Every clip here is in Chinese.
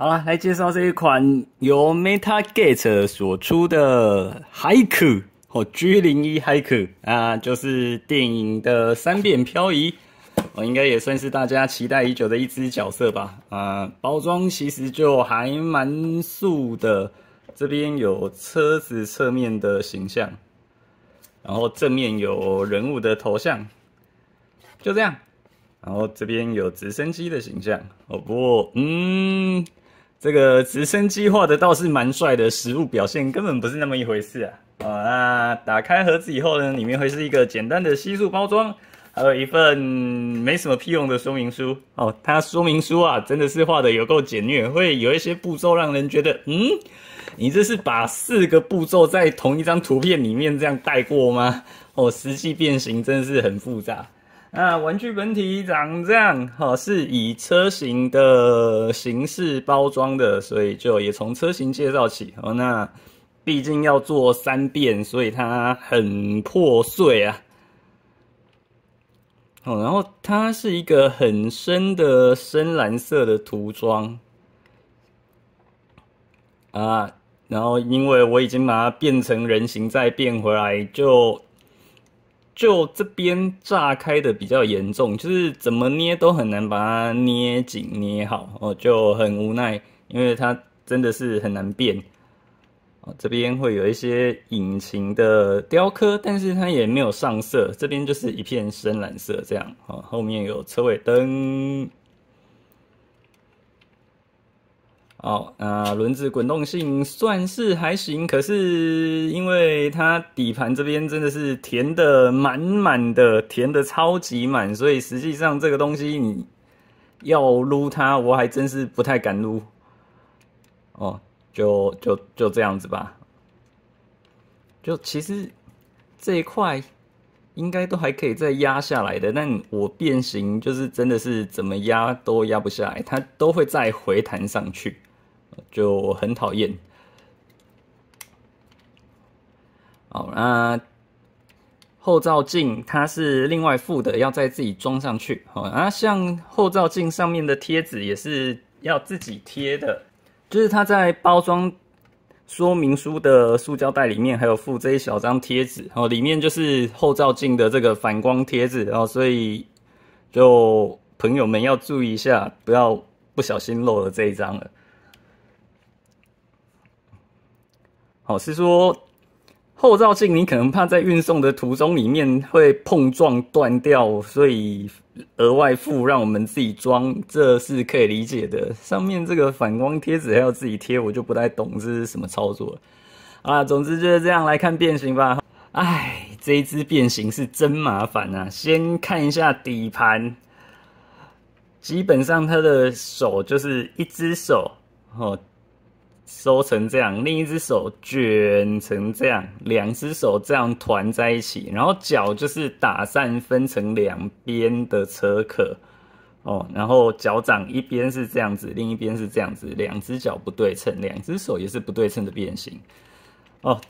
好了，来介绍这一款由 Meta Gate 所出的海 u 哦 G 零一海 u 啊，就是电影的三变漂移，我应该也算是大家期待已久的一只角色吧。啊，包装其实就还蛮素的，这边有车子侧面的形象，然后正面有人物的头像，就这样，然后这边有直升机的形象。哦不，嗯。这个直升机画的倒是蛮帅的，实物表现根本不是那么一回事啊！啊，那打开盒子以后呢，里面会是一个简单的吸塑包装，还有一份没什么屁用的说明书。哦，它说明书啊，真的是画的有够简略，会有一些步骤让人觉得，嗯，你这是把四个步骤在同一张图片里面这样带过吗？哦，实际变形真的是很复杂。那玩具本体长这样，哈，是以车型的形式包装的，所以就也从车型介绍起。哦，那毕竟要做三遍，所以它很破碎啊。哦，然后它是一个很深的深蓝色的涂装啊，然后因为我已经把它变成人形，再变回来就。就这边炸开的比较严重，就是怎么捏都很难把它捏紧捏好，我就很无奈，因为它真的是很难变。哦，这边会有一些引擎的雕刻，但是它也没有上色，这边就是一片深蓝色这样。哦，后面有车尾灯。好，那轮子滚动性算是还行，可是因为它底盘这边真的是填的满满的，填的超级满，所以实际上这个东西你要撸它，我还真是不太敢撸。哦，就就就这样子吧。就其实这一块应该都还可以再压下来的，但我变形就是真的是怎么压都压不下来，它都会再回弹上去。就很讨厌。好，那后照镜它是另外附的，要再自己装上去。好，那像后照镜上面的贴纸也是要自己贴的，就是它在包装说明书的塑胶袋里面还有附这一小张贴纸。然后里面就是后照镜的这个反光贴纸。然后所以就朋友们要注意一下，不要不小心漏了这一张了。哦，是说，后照镜你可能怕在运送的途中里面会碰撞断掉，所以额外付让我们自己装，这是可以理解的。上面这个反光贴纸还要自己贴，我就不太懂这是什么操作啊，总之就是这样来看变形吧。唉，这一只变形是真麻烦啊。先看一下底盘，基本上他的手就是一只手，哦。收成这样，另一只手卷成这样，两只手这样团在一起，然后脚就是打散分成两边的车壳，哦，然后脚掌一边是这样子，另一边是这样子，两只脚不对称，两只手也是不对称的变形。哦，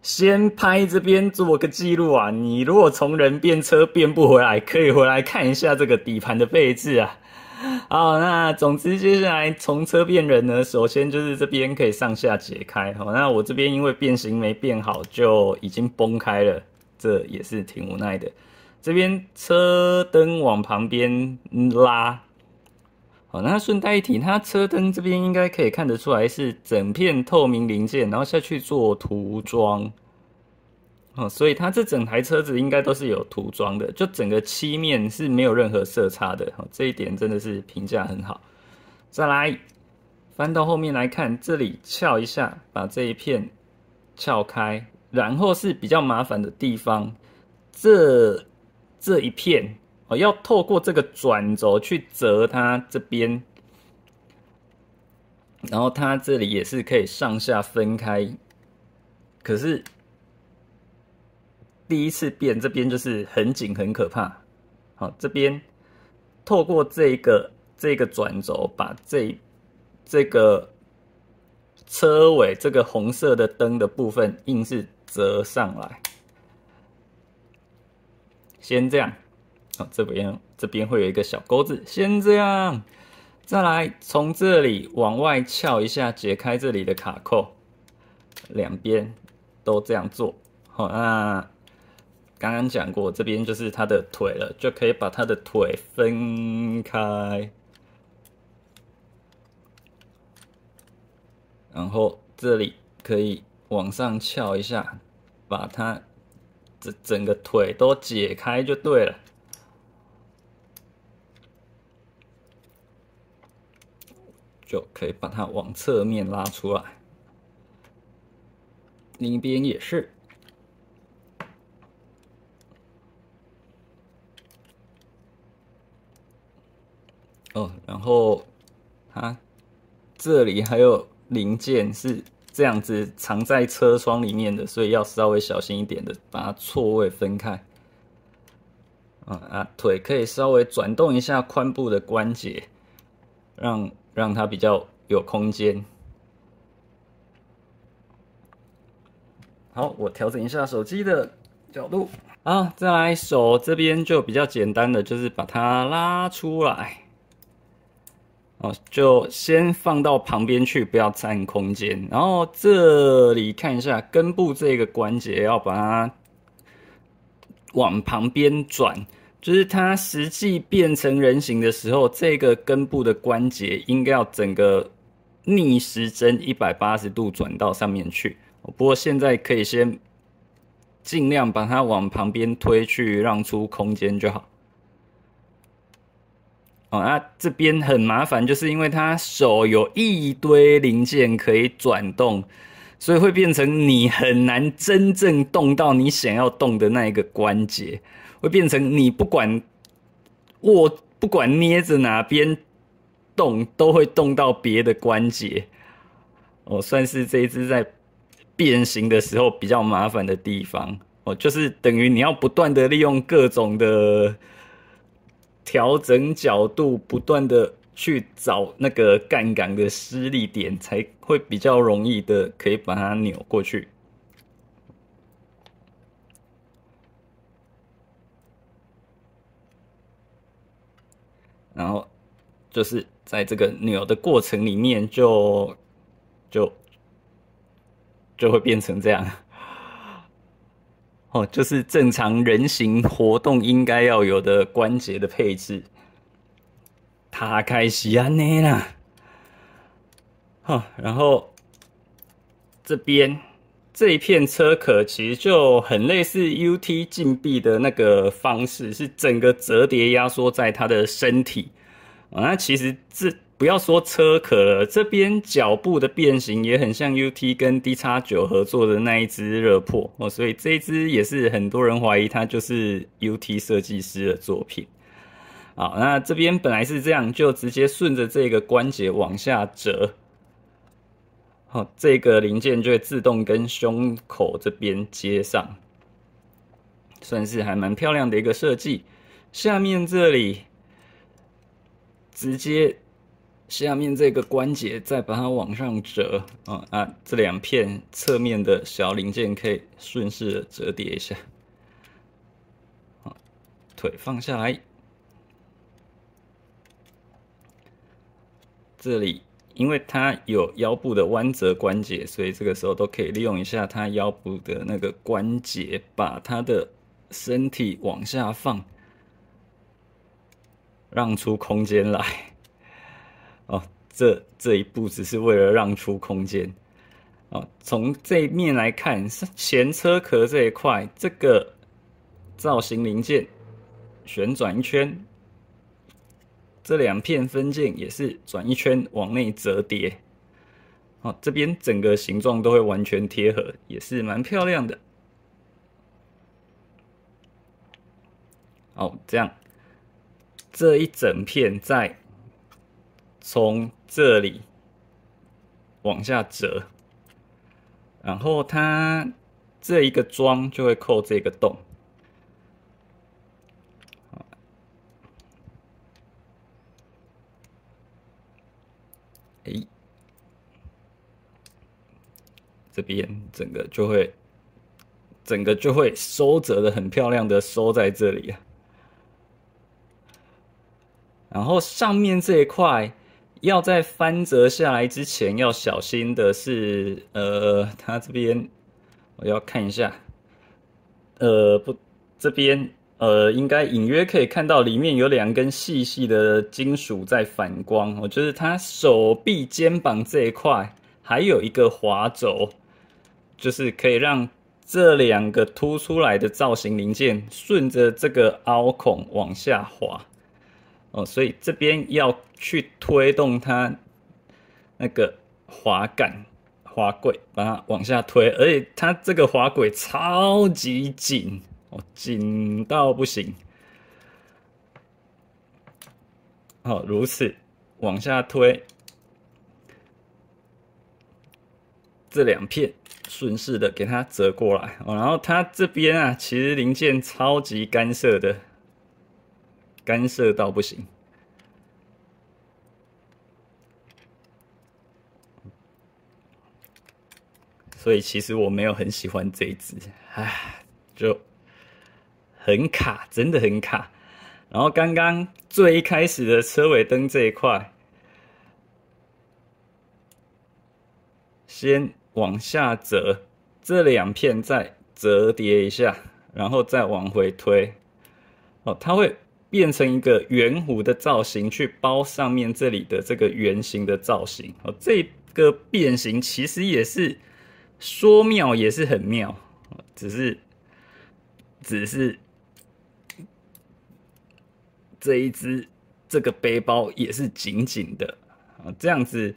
先拍这边做个记录啊，你如果从人变车变不回来，可以回来看一下这个底盘的配置啊。好，那总之接下来从车变人呢，首先就是这边可以上下解开好，那我这边因为变形没变好，就已经崩开了，这也是挺无奈的。这边车灯往旁边拉，好，那顺带一提，它车灯这边应该可以看得出来是整片透明零件，然后下去做涂装。哦，所以它这整台车子应该都是有涂装的，就整个漆面是没有任何色差的，这一点真的是评价很好。再来翻到后面来看，这里撬一下，把这一片撬开，然后是比较麻烦的地方，这这一片哦，要透过这个转轴去折它这边，然后它这里也是可以上下分开，可是。第一次变，这边就是很紧，很可怕。好，这边透过这个、这个转轴，把这这个车尾这个红色的灯的部分硬是折上来。先这样。好，这边这边会有一个小钩子，先这样。再来，从这里往外翘一下，解开这里的卡扣。两边都这样做。好，那。刚刚讲过，这边就是它的腿了，就可以把它的腿分开，然后这里可以往上翘一下，把它整整个腿都解开就对了，就可以把它往侧面拉出来，另一边也是。然后，啊，这里还有零件是这样子藏在车窗里面的，所以要稍微小心一点的，把它错位分开。嗯啊，腿可以稍微转动一下髋部的关节，让让它比较有空间。好，我调整一下手机的角度。啊，再来手这边就比较简单的，就是把它拉出来。哦，就先放到旁边去，不要占空间。然后这里看一下根部这个关节，要把它往旁边转。就是它实际变成人形的时候，这个根部的关节应该要整个逆时针一百八十度转到上面去。不过现在可以先尽量把它往旁边推去，让出空间就好。哦，那这边很麻烦，就是因为它手有一堆零件可以转动，所以会变成你很难真正动到你想要动的那一个关节，会变成你不管握、不管捏着哪边动，都会动到别的关节。哦，算是这一只在变形的时候比较麻烦的地方。哦，就是等于你要不断的利用各种的。调整角度，不断的去找那个杠杆的施力点，才会比较容易的可以把它扭过去。然后就是在这个扭的过程里面，就就就会变成这样。哦，就是正常人形活动应该要有的关节的配置。他开始啊，那啦，哦，然后这边这一片车壳其实就很类似 UT 禁闭的那个方式，是整个折叠压缩在他的身体。啊，那其实这。不要说车壳了，这边脚部的变形也很像 U T 跟 D 叉九合作的那一只热破哦，所以这一只也是很多人怀疑它就是 U T 设计师的作品。好，那这边本来是这样，就直接顺着这个关节往下折，好，这个零件就会自动跟胸口这边接上，算是还蛮漂亮的一个设计。下面这里直接。下面这个关节，再把它往上折啊。啊，这两片侧面的小零件可以顺势折叠一下。腿放下来。这里，因为它有腰部的弯折关节，所以这个时候都可以利用一下它腰部的那个关节，把它的身体往下放，让出空间来。这这一步只是为了让出空间哦。从这一面来看，是前车壳这一块，这个造型零件旋转一圈，这两片分件也是转一圈往内折叠。哦，这边整个形状都会完全贴合，也是蛮漂亮的。哦，这样这一整片在。从这里往下折，然后它这一个桩就会扣这个洞。哎，这边整个就会，整个就会收折的很漂亮的收在这里。然后上面这一块。要在翻折下来之前要小心的是，呃，它这边我要看一下，呃，不，这边呃，应该隐约可以看到里面有两根细细的金属在反光。我觉得它手臂肩膀这一块还有一个滑轴，就是可以让这两个凸出来的造型零件顺着这个凹孔往下滑。哦，所以这边要去推动它那个滑杆滑轨，把它往下推，而且它这个滑轨超级紧哦，紧到不行。好，如此往下推，这两片顺势的给它折过来哦，然后它这边啊，其实零件超级干涉的。干涉到不行，所以其实我没有很喜欢这一支，唉，就很卡，真的很卡。然后刚刚最一开始的车尾灯这一块，先往下折，这两片再折叠一下，然后再往回推，哦，它会。变成一个圆弧的造型去包上面这里的这个圆形的造型，哦，这个变形其实也是说妙也是很妙，只是只是这一只这个背包也是紧紧的啊，这样子。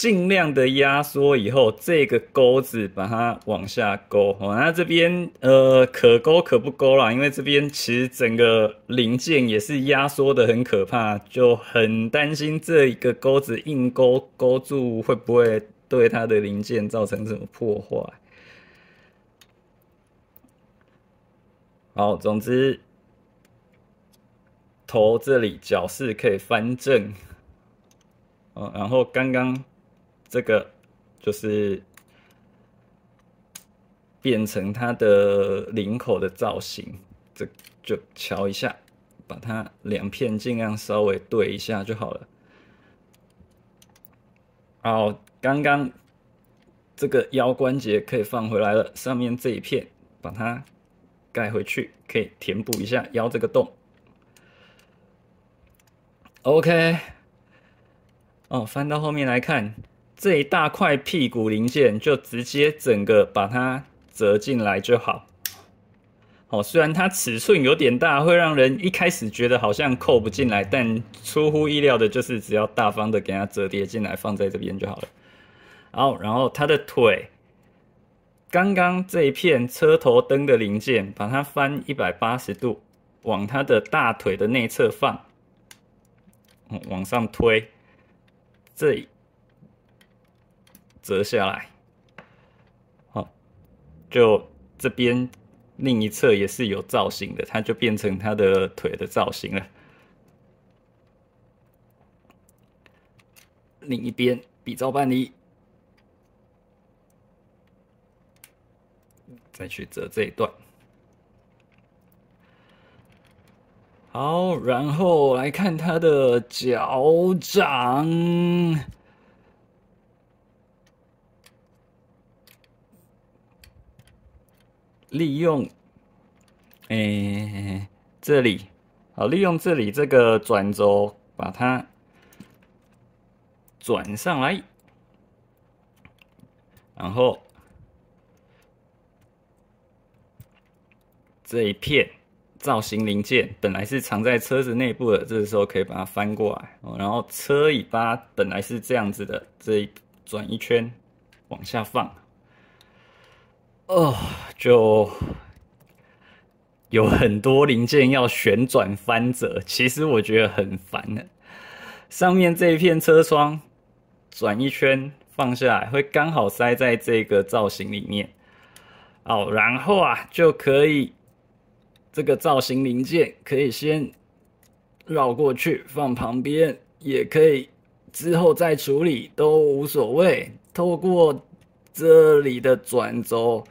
尽量的压缩以后，这个钩子把它往下勾。哦，那这边呃可勾可不勾啦，因为这边其实整个零件也是压缩的很可怕，就很担心这一个钩子硬勾勾住会不会对它的零件造成什么破坏。好，总之头这里角是可以翻正。嗯，然后刚刚。这个就是变成它的领口的造型，这就瞧一下，把它两片尽量稍微对一下就好了。哦，刚刚这个腰关节可以放回来了，上面这一片把它盖回去，可以填补一下腰这个洞。OK，哦，翻到后面来看。这一大块屁股零件就直接整个把它折进来就好。好，虽然它尺寸有点大，会让人一开始觉得好像扣不进来，但出乎意料的就是只要大方的给它折叠进来，放在这边就好了。好，然后它的腿，刚刚这一片车头灯的零件，把它翻一百八十度，往它的大腿的内侧放，往往上推，这。折下来，好，就这边另一侧也是有造型的，它就变成它的腿的造型了。另一边比照办理，再去折这一段，好，然后来看它的脚掌。利用，诶，这里，好，利用这里这个转轴，把它转上来，然后这一片造型零件本来是藏在车子内部的，这个时候可以把它翻过来，哦，然后车尾巴本来是这样子的，这一转一圈，往下放。哦，就有很多零件要旋转翻折，其实我觉得很烦的。上面这一片车窗转一圈放下来，会刚好塞在这个造型里面。哦，然后啊就可以这个造型零件可以先绕过去放旁边，也可以之后再处理，都无所谓。透过这里的转轴。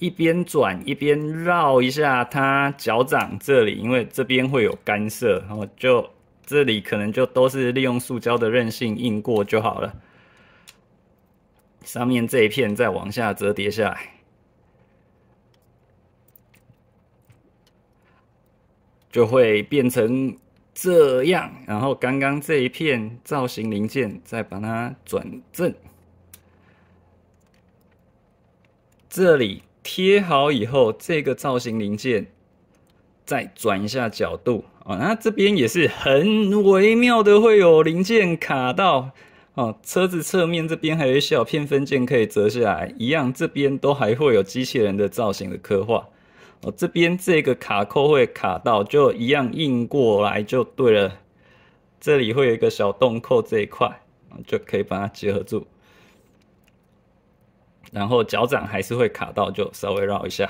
一边转一边绕一下它脚掌这里，因为这边会有干涉，然后就这里可能就都是利用塑胶的韧性硬过就好了。上面这一片再往下折叠下来，就会变成这样。然后刚刚这一片造型零件再把它转正，这里。贴好以后，这个造型零件再转一下角度哦。那这边也是很微妙的，会有零件卡到哦。车子侧面这边还有一小片分件可以折下来，一样这边都还会有机器人的造型的刻画哦。这边这个卡扣会卡到，就一样印过来就对了。这里会有一个小洞扣这一块，就可以把它结合住。然后脚掌还是会卡到，就稍微绕一下。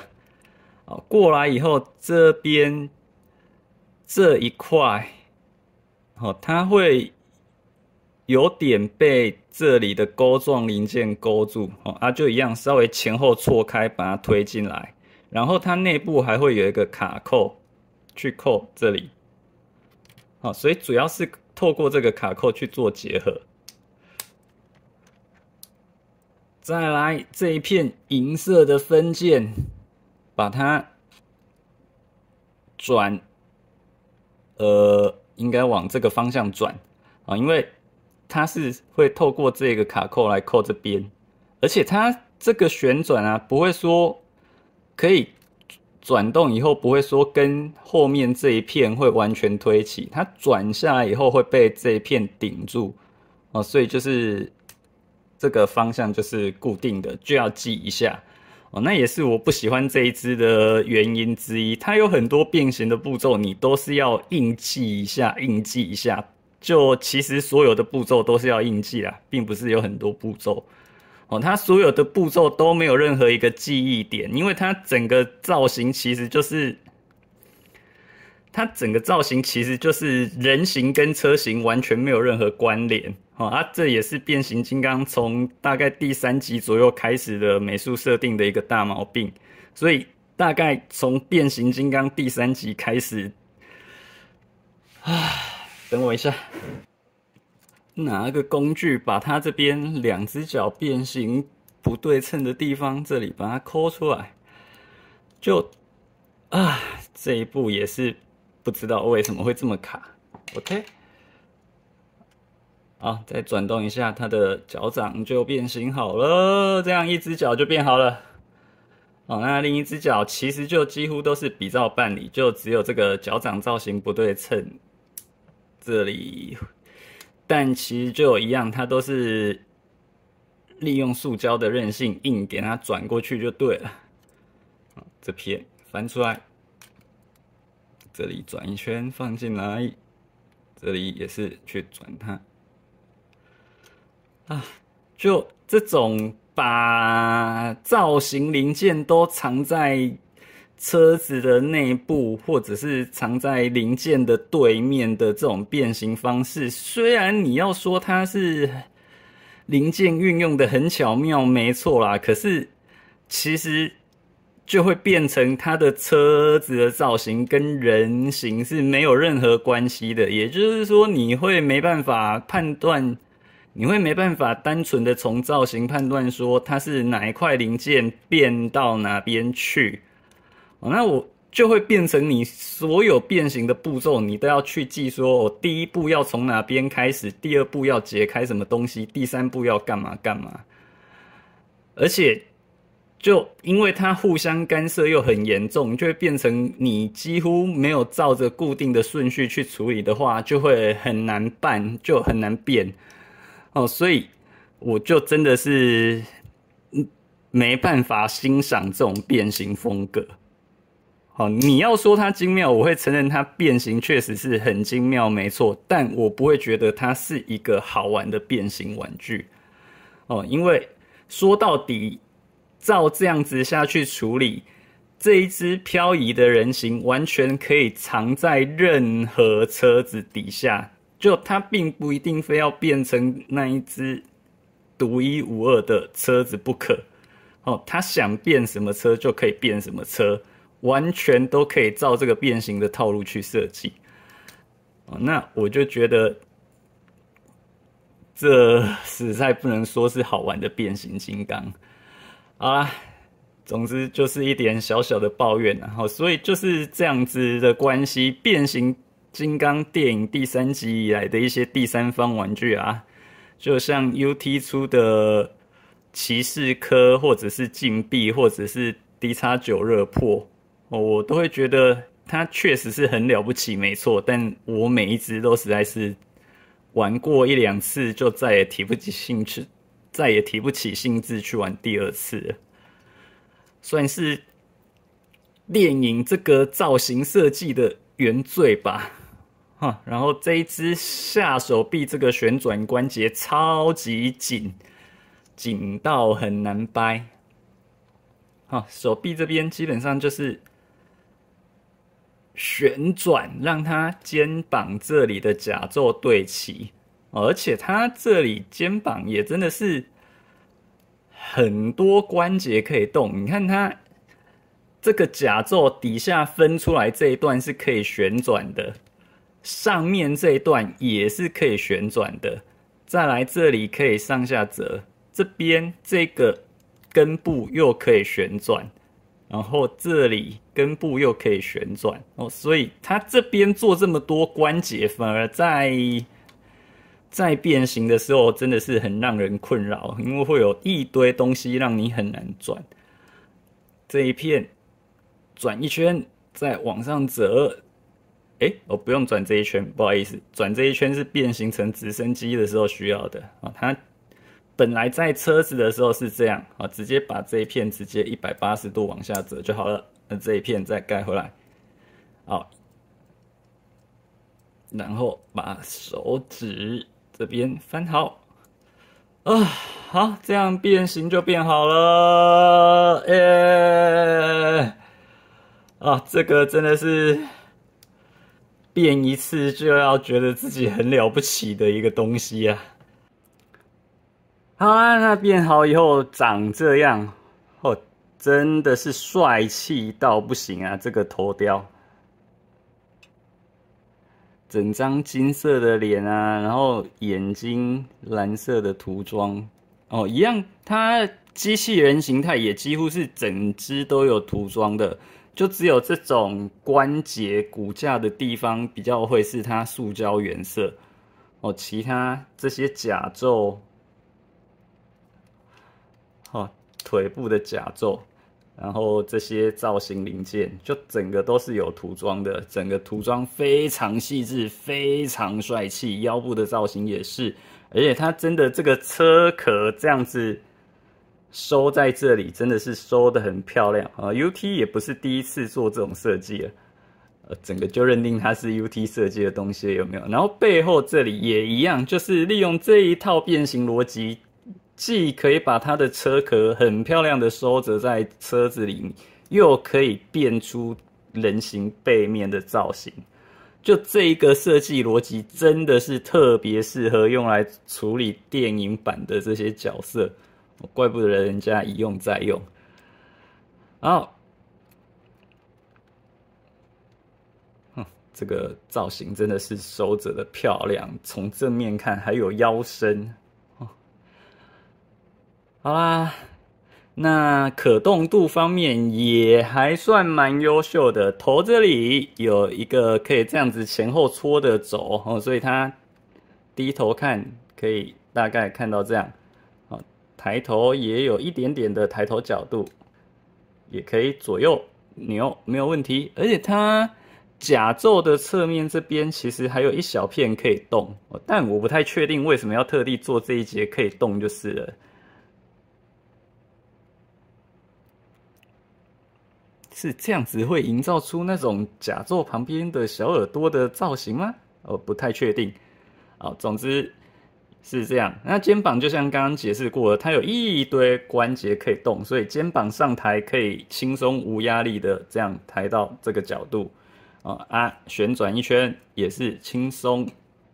好，过来以后这边这一块，哦，它会有点被这里的钩状零件勾住。哦，它就一样，稍微前后错开，把它推进来。然后它内部还会有一个卡扣去扣这里。好，所以主要是透过这个卡扣去做结合。再来这一片银色的分件，把它转，呃，应该往这个方向转啊，因为它是会透过这个卡扣来扣这边，而且它这个旋转啊，不会说可以转动以后不会说跟后面这一片会完全推起，它转下来以后会被这一片顶住啊，所以就是。这个方向就是固定的，就要记一下哦。那也是我不喜欢这一支的原因之一。它有很多变形的步骤，你都是要硬记一下，硬记一下。就其实所有的步骤都是要硬记啦，并不是有很多步骤哦。它所有的步骤都没有任何一个记忆点，因为它整个造型其实就是。它整个造型其实就是人形跟车型完全没有任何关联，哦，啊，这也是变形金刚从大概第三集左右开始的美术设定的一个大毛病，所以大概从变形金刚第三集开始，啊，等我一下，拿个工具把它这边两只脚变形不对称的地方这里把它抠出来，就，啊，这一步也是。不知道为什么会这么卡，OK，好，再转动一下它的脚掌就变形好了，这样一只脚就变好了。哦，那另一只脚其实就几乎都是比照办理，就只有这个脚掌造型不对称这里，但其实就有一样，它都是利用塑胶的韧性硬给它转过去就对了。这片翻出来。这里转一圈放进来，这里也是去转它啊！就这种把造型零件都藏在车子的内部，或者是藏在零件的对面的这种变形方式，虽然你要说它是零件运用的很巧妙，没错啦，可是其实。就会变成它的车子的造型跟人形是没有任何关系的，也就是说你会没办法判断，你会没办法单纯的从造型判断说它是哪一块零件变到哪边去。那我就会变成你所有变形的步骤，你都要去记，说我第一步要从哪边开始，第二步要解开什么东西，第三步要干嘛干嘛，而且。就因为它互相干涉又很严重，就会变成你几乎没有照着固定的顺序去处理的话，就会很难办，就很难变哦。所以我就真的是没办法欣赏这种变形风格。哦，你要说它精妙，我会承认它变形确实是很精妙，没错。但我不会觉得它是一个好玩的变形玩具哦，因为说到底。照这样子下去处理，这一只漂移的人形完全可以藏在任何车子底下，就它并不一定非要变成那一只独一无二的车子不可。哦，他想变什么车就可以变什么车，完全都可以照这个变形的套路去设计。哦，那我就觉得这实在不能说是好玩的变形金刚。好啦，总之就是一点小小的抱怨，然后所以就是这样子的关系。变形金刚电影第三集以来的一些第三方玩具啊，就像 UT 出的骑士科，或者是禁闭，或者是 D 叉九热破，我都会觉得它确实是很了不起，没错。但我每一只都实在是玩过一两次，就再也提不起兴趣，再也提不起兴致去玩第二次，算是猎影这个造型设计的原罪吧。哈，然后这一只下手臂这个旋转关节超级紧，紧到很难掰。好，手臂这边基本上就是旋转，让它肩膀这里的甲胄对齐。而且它这里肩膀也真的是很多关节可以动。你看它这个甲座底下分出来这一段是可以旋转的，上面这一段也是可以旋转的。再来这里可以上下折，这边这个根部又可以旋转，然后这里根部又可以旋转哦。所以它这边做这么多关节，反而在。在变形的时候真的是很让人困扰，因为会有一堆东西让你很难转。这一片转一圈，再往上折。哎，我不用转这一圈，不好意思，转这一圈是变形成直升机的时候需要的啊。它本来在车子的时候是这样，啊，直接把这一片直接一百八十度往下折就好了。那这一片再盖回来，好，然后把手指。这边翻好啊，好，这样变形就变好了。哎，啊，这个真的是变一次就要觉得自己很了不起的一个东西呀。好啊，那变好以后长这样哦，真的是帅气到不行啊，这个头雕。整张金色的脸啊，然后眼睛蓝色的涂装哦，一样。它机器人形态也几乎是整只都有涂装的，就只有这种关节骨架的地方比较会是它塑胶原色哦。其他这些甲胄，哦，腿部的甲胄。然后这些造型零件就整个都是有涂装的，整个涂装非常细致，非常帅气。腰部的造型也是，而且它真的这个车壳这样子收在这里，真的是收的很漂亮啊。UT 也不是第一次做这种设计了，呃，整个就认定它是 UT 设计的东西，有没有？然后背后这里也一样，就是利用这一套变形逻辑。既可以把它的车壳很漂亮的收折在车子里又可以变出人形背面的造型。就这一个设计逻辑，真的是特别适合用来处理电影版的这些角色，怪不得人家一用再用。好，哼，这个造型真的是收着的漂亮，从正面看还有腰身。好啦，那可动度方面也还算蛮优秀的。头这里有一个可以这样子前后搓的轴哦，所以它低头看可以大概看到这样。好，抬头也有一点点的抬头角度，也可以左右扭，没有问题。而且它甲胄的侧面这边其实还有一小片可以动，但我不太确定为什么要特地做这一节可以动就是了。是这样子会营造出那种假座旁边的小耳朵的造型吗？我不太确定。好，总之是这样。那肩膀就像刚刚解释过了，它有一堆关节可以动，所以肩膀上抬可以轻松无压力的这样抬到这个角度。哦啊，旋转一圈也是轻松。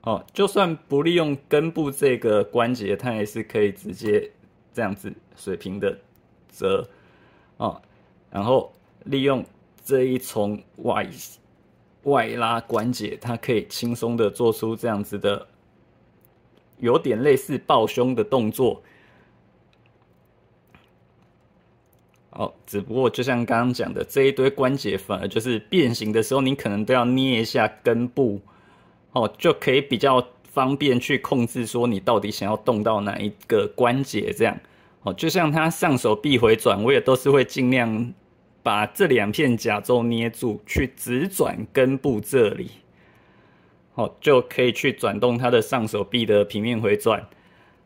哦，就算不利用根部这个关节，它也是可以直接这样子水平的折。哦，然后。利用这一重外外拉关节，它可以轻松的做出这样子的有点类似抱胸的动作。哦，只不过就像刚刚讲的，这一堆关节反而就是变形的时候，你可能都要捏一下根部，哦，就可以比较方便去控制，说你到底想要动到哪一个关节这样。哦，就像他上手臂回转，我也都是会尽量。把这两片甲胄捏住，去直转根部这里，好就可以去转动它的上手臂的平面回转。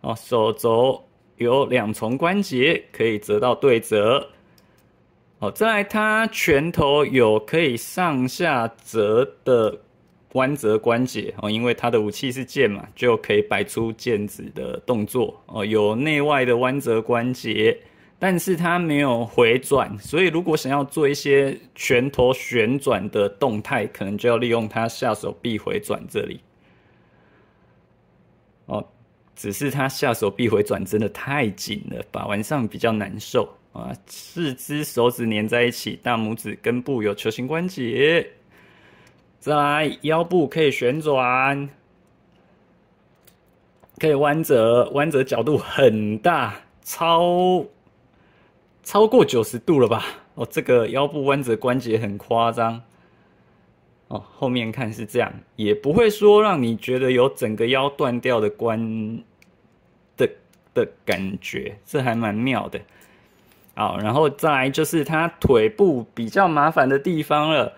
哦，手肘有两重关节，可以折到对折。哦，在它拳头有可以上下折的弯折关节。哦，因为它的武器是剑嘛，就可以摆出剑指的动作。哦，有内外的弯折关节。但是它没有回转，所以如果想要做一些拳头旋转的动态，可能就要利用它下手臂回转这里。哦，只是它下手臂回转真的太紧了，把玩上比较难受啊。四只手指粘在一起，大拇指根部有球形关节，来，腰部可以旋转，可以弯折，弯折角度很大，超。超过九十度了吧？哦，这个腰部弯折关节很夸张。哦，后面看是这样，也不会说让你觉得有整个腰断掉的关的的感觉，这还蛮妙的。好，然后再来就是它腿部比较麻烦的地方了。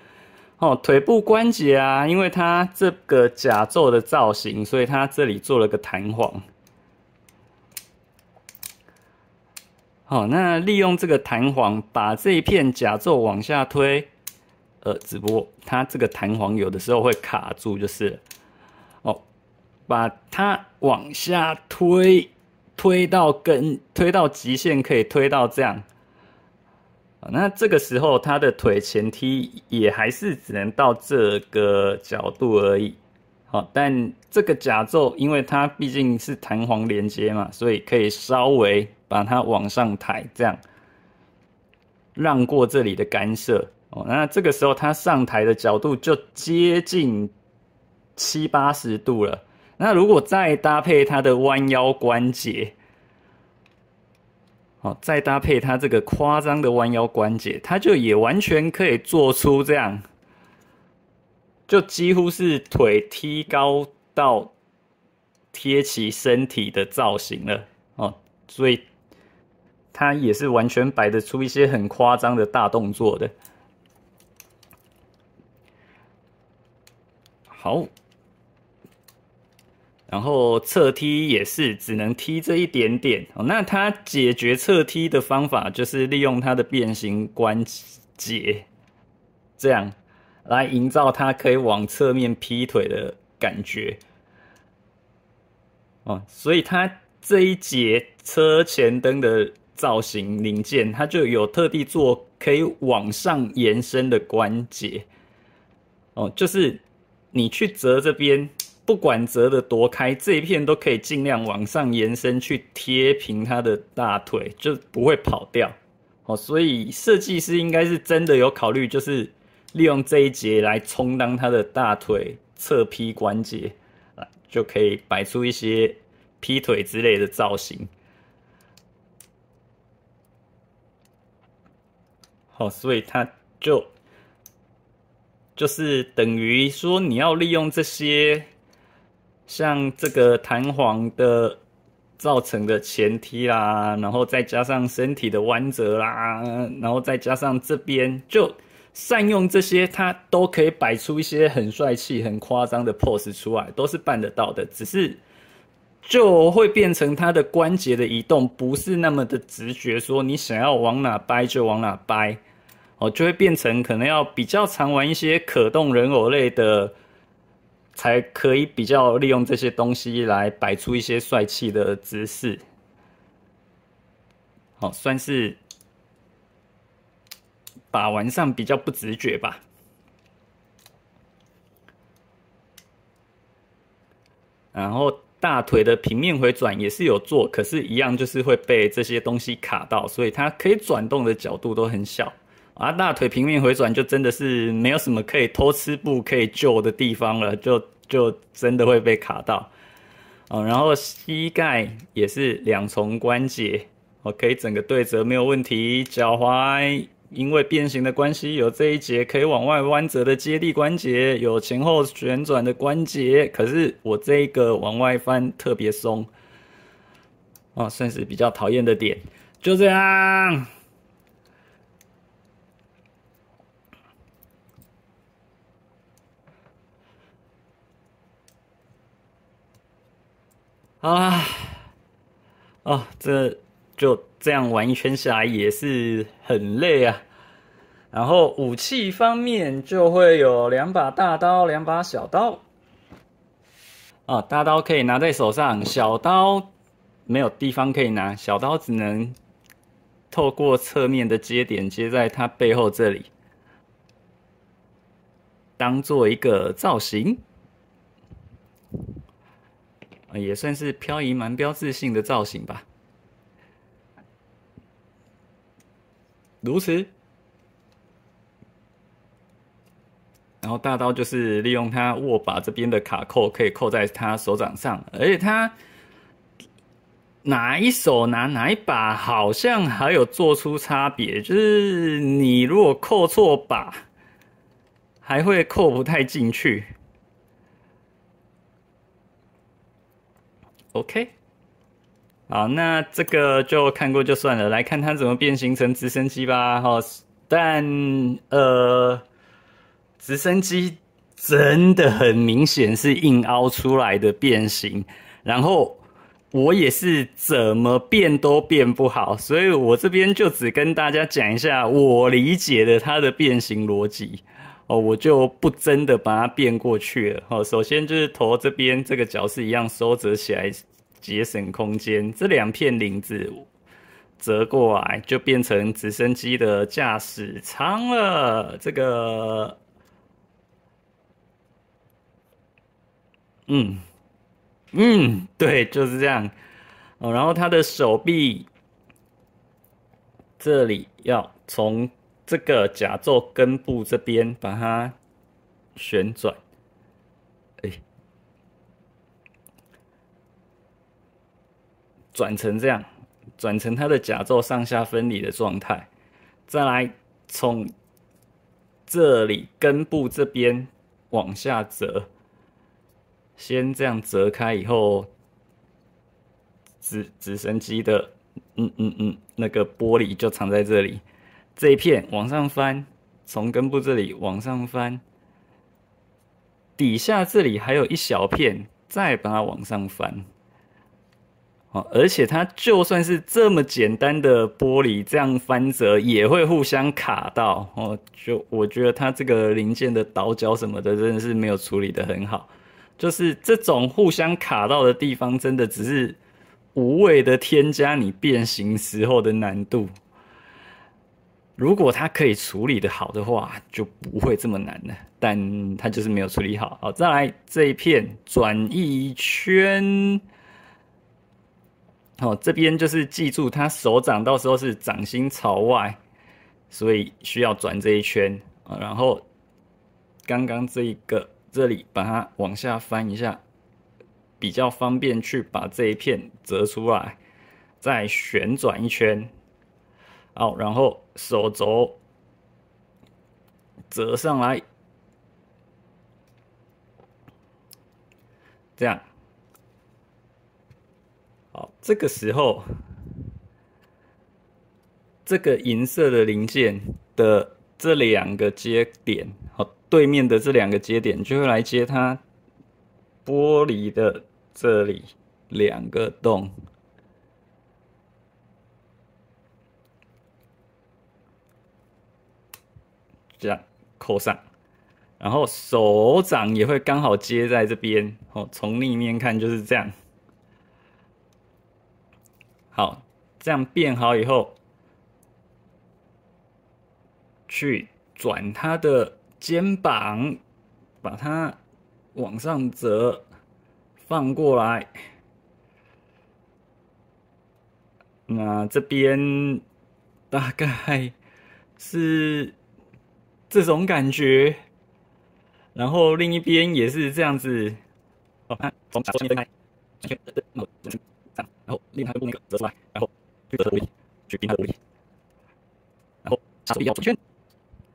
哦，腿部关节啊，因为它这个甲胄的造型，所以它这里做了个弹簧。哦，那利用这个弹簧把这一片甲胄往下推，呃，只不过它这个弹簧有的时候会卡住，就是，哦，把它往下推，推到跟推到极限可以推到这样，那这个时候它的腿前踢也还是只能到这个角度而已，好，但这个甲胄因为它毕竟是弹簧连接嘛，所以可以稍微。把它往上抬，这样让过这里的干涉哦。那这个时候，它上台的角度就接近七八十度了。那如果再搭配它的弯腰关节，哦，再搭配它这个夸张的弯腰关节，它就也完全可以做出这样，就几乎是腿踢高到贴起身体的造型了哦。所以。它也是完全摆得出一些很夸张的大动作的。好，然后侧踢也是只能踢这一点点哦。那它解决侧踢的方法就是利用它的变形关节，这样来营造它可以往侧面劈腿的感觉。哦，所以它这一节车前灯的。造型零件，它就有特地做可以往上延伸的关节，哦，就是你去折这边，不管折的多开，这一片都可以尽量往上延伸去贴平它的大腿，就不会跑掉。哦，所以设计师应该是真的有考虑，就是利用这一节来充当它的大腿侧劈关节啊，就可以摆出一些劈腿之类的造型。好，所以他就就是等于说，你要利用这些，像这个弹簧的造成的前踢啦，然后再加上身体的弯折啦，然后再加上这边就善用这些，他都可以摆出一些很帅气、很夸张的 pose 出来，都是办得到的，只是。就会变成它的关节的移动不是那么的直觉，说你想要往哪掰就往哪掰，哦，就会变成可能要比较常玩一些可动人偶类的，才可以比较利用这些东西来摆出一些帅气的姿势，好，算是把玩上比较不直觉吧，然后。大腿的平面回转也是有做，可是，一样就是会被这些东西卡到，所以它可以转动的角度都很小。啊，大腿平面回转就真的是没有什么可以偷吃步可以救的地方了，就就真的会被卡到。哦，然后膝盖也是两重关节，OK，整个对折没有问题。脚踝。因为变形的关系，有这一节可以往外弯折的接地关节，有前后旋转的关节。可是我这个往外翻特别松，哦，算是比较讨厌的点。就这样，啊，啊，这就。这样玩一圈下来也是很累啊。然后武器方面就会有两把大刀，两把小刀。哦，大刀可以拿在手上，小刀没有地方可以拿，小刀只能透过侧面的接点接在它背后这里，当做一个造型，也算是漂移蛮标志性的造型吧。如此，然后大刀就是利用他握把这边的卡扣，可以扣在他手掌上，而且他哪一手拿哪一把，好像还有做出差别，就是你如果扣错把，还会扣不太进去。OK。好，那这个就看过就算了。来看它怎么变形成直升机吧。好，但呃，直升机真的很明显是硬凹出来的变形。然后我也是怎么变都变不好，所以我这边就只跟大家讲一下我理解的它的变形逻辑。哦，我就不真的把它变过去了。哦。首先就是头这边这个角是一样收折起来。节省空间，这两片领子折过来就变成直升机的驾驶舱了。这个，嗯嗯，对，就是这样。哦，然后他的手臂这里要从这个甲座根部这边把它旋转。转成这样，转成它的甲胄上下分离的状态，再来从这里根部这边往下折，先这样折开以后，直直升机的嗯嗯嗯那个玻璃就藏在这里，这一片往上翻，从根部这里往上翻，底下这里还有一小片，再把它往上翻。哦，而且它就算是这么简单的玻璃，这样翻折也会互相卡到哦。就我觉得它这个零件的倒角什么的，真的是没有处理的很好。就是这种互相卡到的地方，真的只是无谓的添加你变形时候的难度。如果它可以处理的好的话，就不会这么难了。但它就是没有处理好。好，再来这一片转一圈。哦，这边就是记住，它手掌到时候是掌心朝外，所以需要转这一圈啊。然后刚刚这一个这里把它往下翻一下，比较方便去把这一片折出来，再旋转一圈。哦，然后手肘折上来，这样。好，这个时候，这个银色的零件的这两个接点，好，对面的这两个接点就会来接它玻璃的这里两个洞，这样扣上，然后手掌也会刚好接在这边，哦。从另一面看就是这样。好，这样变好以后，去转它的肩膀，把它往上折，放过来。那这边大概是这种感觉，然后另一边也是这样子。我看，从左这边开，后，另外用那个折出来，然后去折它的威力，去拼它的威力。然后杀出力要转圈，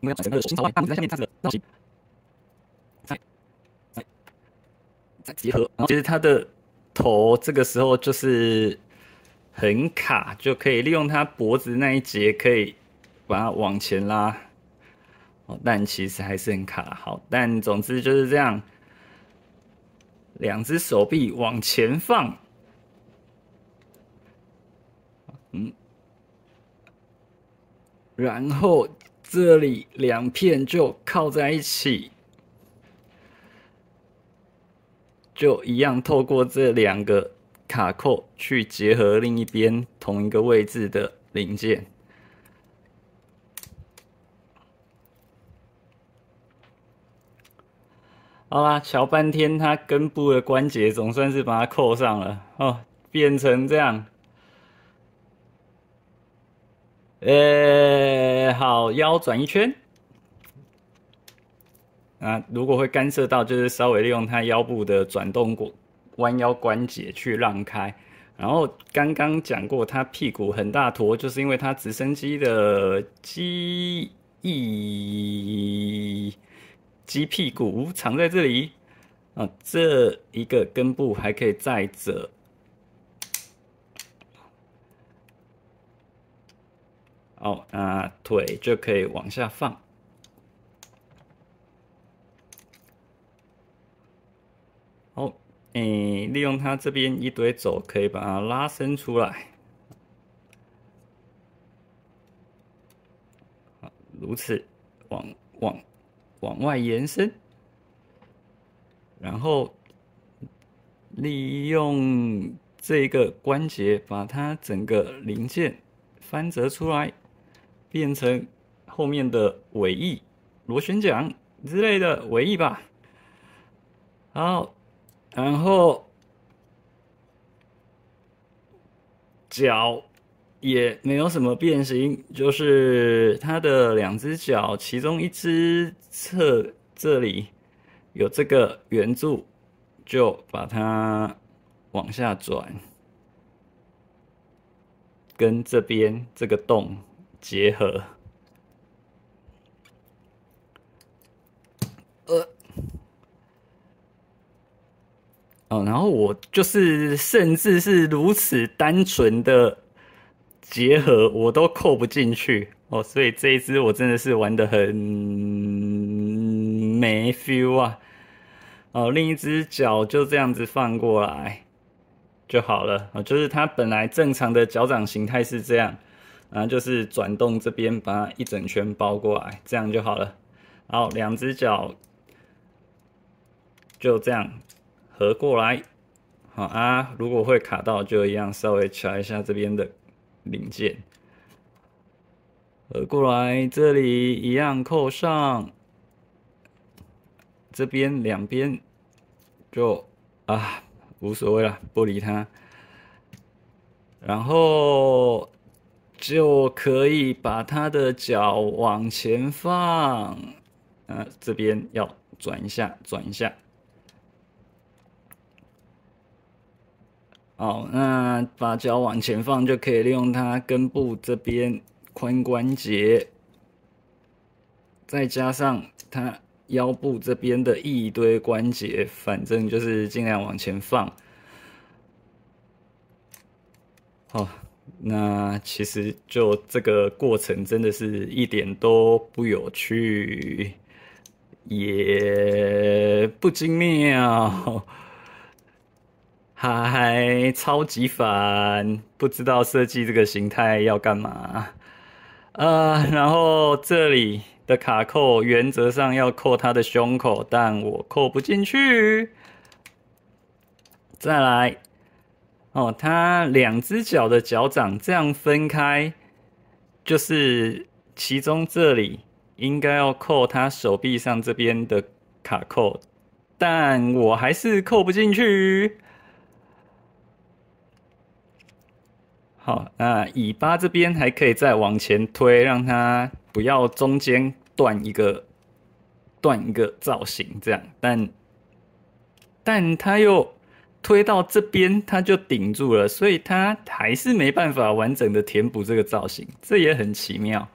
我们要转身，他的身朝外。我们在下面站着，造型，再再再集合。然后其实他的头这个时候就是很卡，就可以利用他脖子那一节，可以把它往前拉。哦，但其实还是很卡。好，但总之就是这样，两只手臂往前放。然后这里两片就靠在一起，就一样透过这两个卡扣去结合另一边同一个位置的零件。好啦，瞧半天，它根部的关节总算是把它扣上了哦，变成这样。呃，好，腰转一圈。啊，如果会干涉到，就是稍微利用他腰部的转动过弯腰关节去让开。然后刚刚讲过，他屁股很大坨，就是因为他直升机的机翼机屁股藏在这里。啊，这一个根部还可以再折。好，那腿就可以往下放。好，诶，利用它这边一堆轴，可以把它拉伸出来。如此，往往往外延伸，然后利用这个关节，把它整个零件翻折出来。变成后面的尾翼、螺旋桨之类的尾翼吧。好，然后脚也没有什么变形，就是它的两只脚，其中一只侧这里有这个圆柱，就把它往下转，跟这边这个洞。结合，呃，哦，然后我就是，甚至是如此单纯的结合，我都扣不进去哦，所以这一只我真的是玩的很没 feel 啊，哦，另一只脚就这样子放过来就好了，哦，就是它本来正常的脚掌形态是这样。然后就是转动这边，把它一整圈包过来，这样就好了。然后两只脚就这样合过来，好啊。如果会卡到，就一样稍微插一下这边的零件。合过来，这里一样扣上。这边两边就啊，无所谓了，不理它。然后。就可以把它的脚往前放，呃，这边要转一下，转一下。好，那把脚往前放，就可以利用它根部这边髋关节，再加上它腰部这边的一堆关节，反正就是尽量往前放。好。那其实就这个过程，真的是一点都不有趣，也不精妙，还超级烦，不知道设计这个形态要干嘛。呃，然后这里的卡扣原则上要扣他的胸口，但我扣不进去。再来。哦，它两只脚的脚掌这样分开，就是其中这里应该要扣它手臂上这边的卡扣，但我还是扣不进去。好，那尾巴这边还可以再往前推，让它不要中间断一个断一个造型这样，但但它又。推到这边，它就顶住了，所以它还是没办法完整的填补这个造型，这也很奇妙。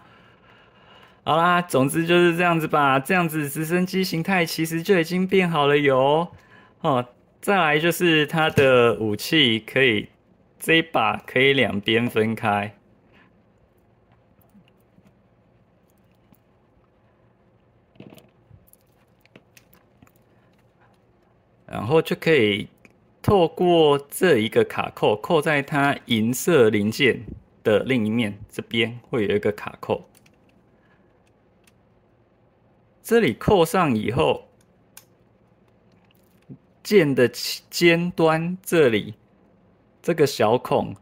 好啦，总之就是这样子吧，这样子直升机形态其实就已经变好了哟。哦，再来就是它的武器，可以这一把可以两边分开，然后就可以。透过这一个卡扣，扣在它银色零件的另一面这边，会有一个卡扣。这里扣上以后，剑的尖端这里这个小孔，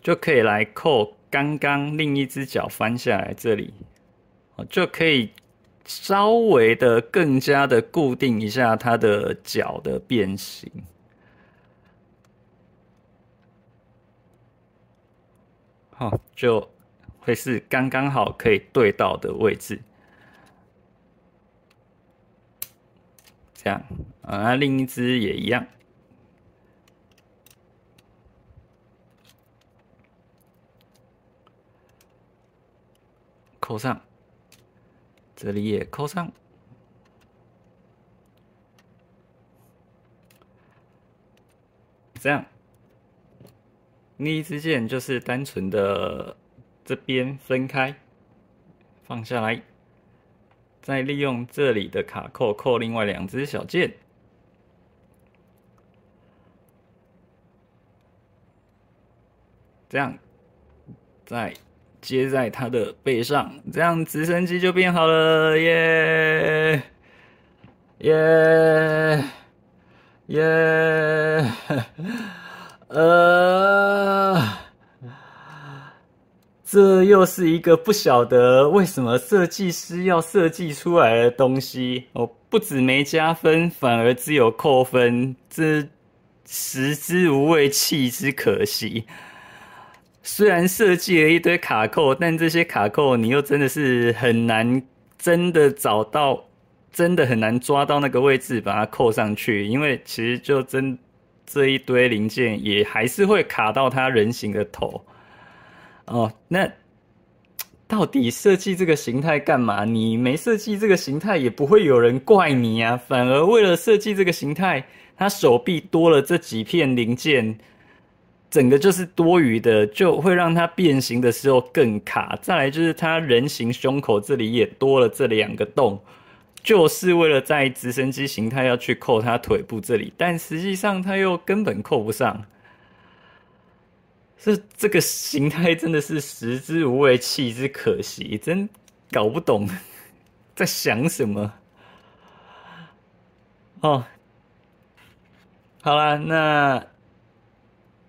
就可以来扣刚刚另一只脚翻下来这里，就可以稍微的更加的固定一下它的脚的变形。好，就会是刚刚好可以对到的位置。这样，啊，另一只也一样，扣上，这里也扣上，这样。另一支箭就是单纯的这边分开放下来，再利用这里的卡扣扣另外两只小箭，这样再接在它的背上，这样直升机就变好了耶耶耶！呃，这又是一个不晓得为什么设计师要设计出来的东西。我不止没加分，反而只有扣分。这食之无味，弃之可惜。虽然设计了一堆卡扣，但这些卡扣你又真的是很难，真的找到，真的很难抓到那个位置把它扣上去。因为其实就真。这一堆零件也还是会卡到他人形的头哦。那到底设计这个形态干嘛？你没设计这个形态也不会有人怪你啊。反而为了设计这个形态，他手臂多了这几片零件，整个就是多余的，就会让它变形的时候更卡。再来就是他人形胸口这里也多了这两个洞。就是为了在直升机形态要去扣他腿部这里，但实际上他又根本扣不上。这这个形态真的是食之无味，弃之可惜，真搞不懂在想什么。哦，好了，那。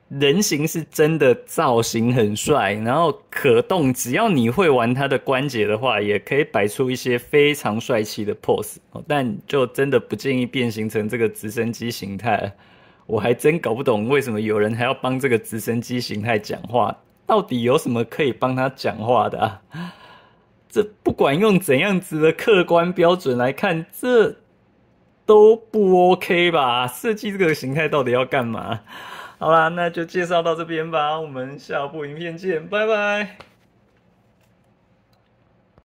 人形是真的造型很帅，然后可动，只要你会玩它的关节的话，也可以摆出一些非常帅气的 pose。但就真的不建议变形成这个直升机形态。我还真搞不懂为什么有人还要帮这个直升机形态讲话，到底有什么可以帮他讲话的？啊？这不管用怎样子的客观标准来看，这都不 OK 吧？设计这个形态到底要干嘛？好啦，那就介绍到这边吧，我们下部影片见，拜拜。